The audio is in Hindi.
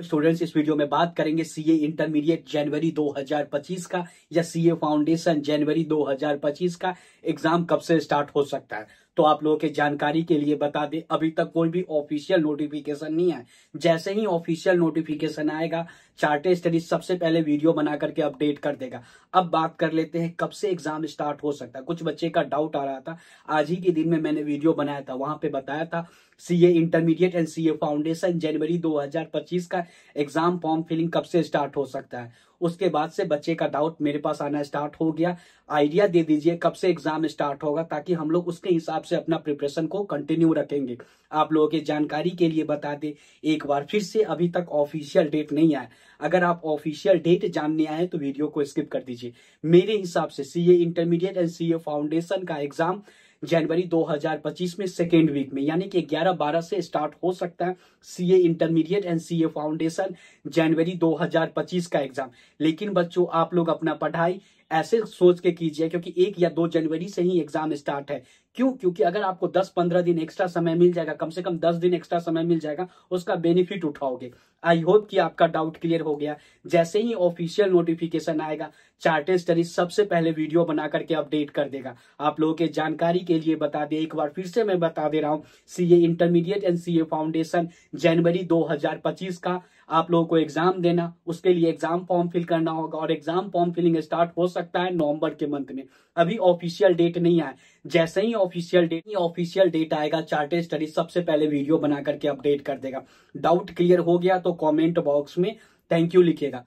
स्टूडेंट्स इस वीडियो में बात करेंगे सीए इंटरमीडिएट जनवरी 2025 का या सीए फाउंडेशन जनवरी 2025 का एग्जाम कब से स्टार्ट हो सकता है तो आप लोगों के जानकारी के लिए बता दे अभी तक कोई भी ऑफिशियल नोटिफिकेशन नहीं है जैसे ही ऑफिशियल नोटिफिकेशन आएगा चार्टे स्टडीज सबसे पहले वीडियो बना करके अपडेट कर देगा अब बात कर लेते हैं कब से एग्जाम स्टार्ट हो सकता है कुछ बच्चे का डाउट आ रहा था आज ही के दिन में मैंने वीडियो बनाया था वहां पे बताया था CA intermediate and CA foundation जनवरी 2025 का एग्जाम फॉर्म फिलिंग कब से स्टार्ट हो सकता है उसके बाद से बच्चे का डाउट मेरे पास आना स्टार्ट हो गया आइडिया दे दीजिए कब से एग्जाम स्टार्ट होगा ताकि हम लोग उसके हिसाब से अपना प्रिपरेशन को कंटिन्यू रखेंगे आप लोगों के जानकारी के लिए बता दे एक बार फिर से अभी तक ऑफिशियल डेट नहीं आया अगर आप ऑफिशियल डेट जानने आए तो वीडियो को स्किप कर दीजिए मेरे हिसाब से CA intermediate and CA foundation का एग्जाम जनवरी 2025 में सेकेंड वीक में यानी कि 11-12 से स्टार्ट हो सकता है CA intermediate and CA foundation जनवरी 2025 का एग्जाम लेकिन बच्चों आप लोग अपना पढ़ाई ऐसे सोच के कीजिए क्योंकि एक या दो जनवरी से ही एग्जाम स्टार्ट है क्यों क्योंकि अगर आपको 10-15 दिन एक्स्ट्रा समय मिल जाएगा कम से कम 10 दिन एक्स्ट्रा समय मिल जाएगा उसका बेनिफिट उठाओगे आई होप कि आपका डाउट क्लियर हो गया जैसे ही ऑफिशियल नोटिफिकेशन आएगा चार्टेड स्टडी सबसे पहले वीडियो बना करके अपडेट कर देगा आप लोगों के जानकारी के लिए बता दे एक बार फिर से मैं बता दे रहा हूँ C intermediate and C foundation जनवरी दो का आप लोगों को एग्जाम देना उसके लिए एग्जाम फॉर्म फिल करना होगा और एग्जाम फॉर्म फिलिंग स्टार्ट हो सकता है नवंबर के मंथ में अभी ऑफिशियल डेट नहीं आया जैसे ही ऑफिशियल डेट ऑफिशियल डेट आएगा चार्टे स्टडी सबसे पहले वीडियो बना करके अपडेट कर देगा डाउट क्लियर हो गया तो कॉमेंट बॉक्स में थैंक यू लिखेगा